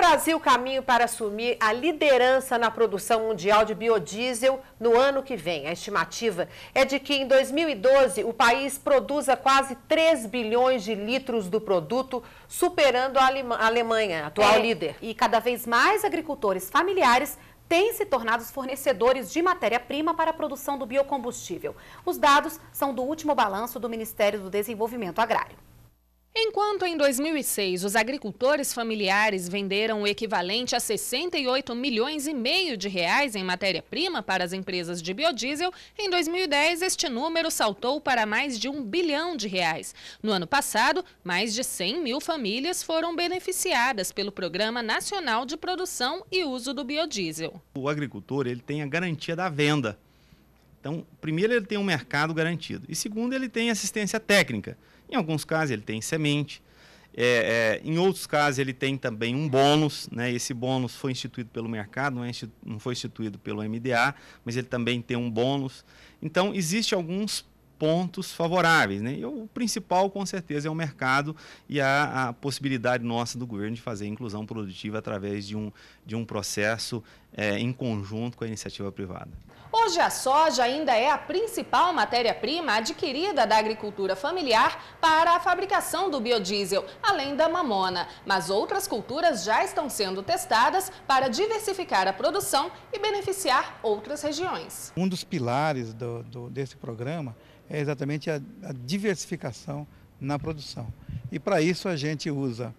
Brasil caminho para assumir a liderança na produção mundial de biodiesel no ano que vem. A estimativa é de que em 2012 o país produza quase 3 bilhões de litros do produto, superando a, Alemanha, atual é, líder. E cada vez mais agricultores familiares têm se tornado fornecedores de matéria-prima para a produção do biocombustível. Os dados são do último balanço do Ministério do Desenvolvimento Agrário. Enquanto em 2006 os agricultores familiares venderam o equivalente a 68 milhões e meio de reais em matéria-prima para as empresas de biodiesel, em 2010 este número saltou para mais de um bilhão de reais. No ano passado, mais de 100 mil famílias foram beneficiadas pelo Programa Nacional de Produção e Uso do Biodiesel. O agricultor ele tem a garantia da venda. Então, primeiro ele tem um mercado garantido e segundo ele tem assistência técnica. Em alguns casos ele tem semente, é, é, em outros casos ele tem também um bônus, né? esse bônus foi instituído pelo mercado, não, é institu não foi instituído pelo MDA, mas ele também tem um bônus. Então, existem alguns pontos favoráveis. Né? E o principal, com certeza, é o mercado e a, a possibilidade nossa do governo de fazer inclusão produtiva através de um, de um processo é, em conjunto com a iniciativa privada. Hoje a soja ainda é a principal matéria-prima adquirida da agricultura familiar para a fabricação do biodiesel, além da mamona. Mas outras culturas já estão sendo testadas para diversificar a produção e beneficiar outras regiões. Um dos pilares do, do, desse programa é exatamente a, a diversificação na produção. E para isso a gente usa,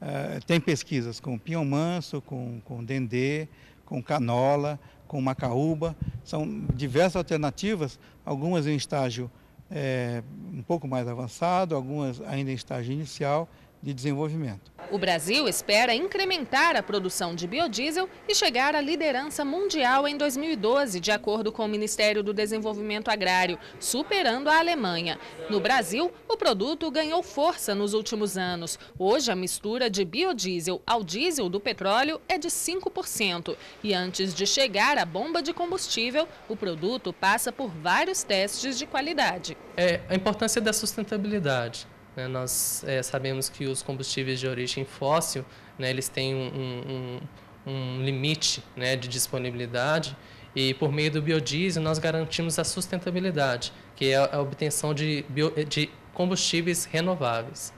uh, tem pesquisas com pinhão manso, com, com dendê, com canola, com macaúba, são diversas alternativas, algumas em estágio é, um pouco mais avançado, algumas ainda em estágio inicial de desenvolvimento. O Brasil espera incrementar a produção de biodiesel e chegar à liderança mundial em 2012, de acordo com o Ministério do Desenvolvimento Agrário, superando a Alemanha. No Brasil, o produto ganhou força nos últimos anos. Hoje, a mistura de biodiesel ao diesel do petróleo é de 5%. E antes de chegar à bomba de combustível, o produto passa por vários testes de qualidade. É, a importância da sustentabilidade né, nós é, sabemos que os combustíveis de origem fóssil, né, eles têm um, um, um limite né, de disponibilidade e por meio do biodiesel nós garantimos a sustentabilidade, que é a obtenção de, bio, de combustíveis renováveis.